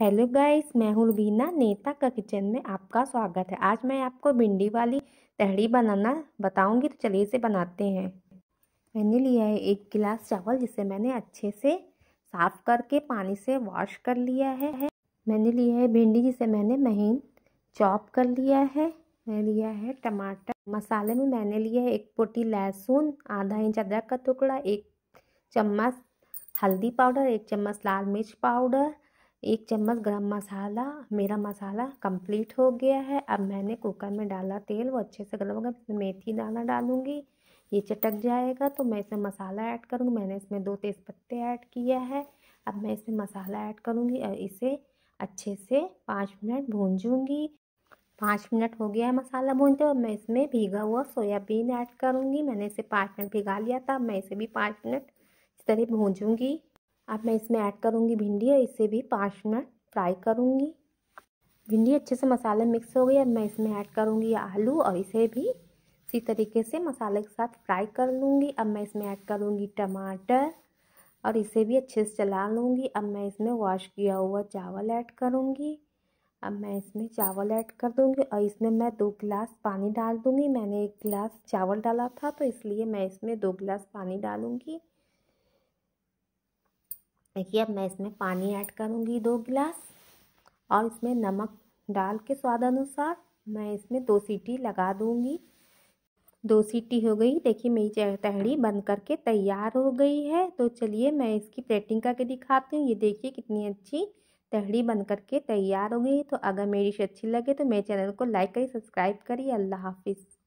hello guys मैं हूँ रुबीना नेता का किचन में आपका स्वागत है आज मैं आपको भिंडी वाली तहड़ी बनाना बताऊंगी तो चलिए इसे बनाते हैं मैंने लिया है एक गिलास चावल जिसे मैंने अच्छे से साफ़ करके पानी से वॉश कर लिया है मैंने लिया है भिंडी जिसे मैंने महीन चॉप कर लिया है मैं लिया है टमाटर मसाले में मैंने लिया है एक पोटी लहसुन आधा इंच अदरक का टुकड़ा एक चम्मच हल्दी पाउडर एक चम्मच लाल मिर्च पाउडर एक चम्मच गरम मसाला मेरा मसाला कंप्लीट हो गया है अब मैंने कुकर में डाला तेल वो अच्छे से गर्म होगा मेथी दाना डालूँगी ये चटक जाएगा तो मैं इसमें मसाला ऐड करूँगी मैंने इसमें दो तेज़ पत्ते ऐड किया है अब मैं इसमें मसाला ऐड करूँगी और इसे अच्छे से पाँच मिनट भूंजूँगी पाँच मिनट हो गया है मसाला भूनते और मैं इसमें भीगा हुआ सोयाबीन ऐड करूँगी मैंने इसे पाँच मिनट भिगा लिया था मैं इसे भी पाँच मिनट इस तरह भूंजूँगी अब मैं इसमें ऐड करूँगी भिंडी और इसे भी पाँच मिनट फ्राई करूँगी भिंडी अच्छे से मसाले मिक्स हो गई अब मैं इसमें ऐड करूँगी आलू और इसे भी इसी तरीके से मसाले के साथ फ्राई कर लूँगी अब मैं इसमें ऐड करूँगी टमाटर और इसे भी अच्छे से चला लूँगी अब मैं इसमें वॉश किया हुआ चावल ऐड करूँगी अब मैं इसमें चावल ऐड कर दूँगी और इसमें मैं दो गिलास पानी डाल दूँगी मैंने एक गिलास चावल डाला था तो इसलिए मैं इसमें दो गिलास पानी डालूँगी देखिए अब मैं इसमें पानी ऐड करूँगी दो गिलास और इसमें नमक डाल के स्वाद अनुसार मैं इसमें दो सीटी लगा दूँगी दो सीटी हो गई देखिए मेरी तहड़ी बन करके तैयार हो गई है तो चलिए मैं इसकी प्लेटिंग करके दिखाती हूँ ये देखिए कितनी अच्छी तहड़ी बन करके तैयार हो गई तो अगर मेरी डिश अच्छी लगे तो मेरे चैनल को लाइक करिए सब्सक्राइब करिए अल्लाह हाफिज़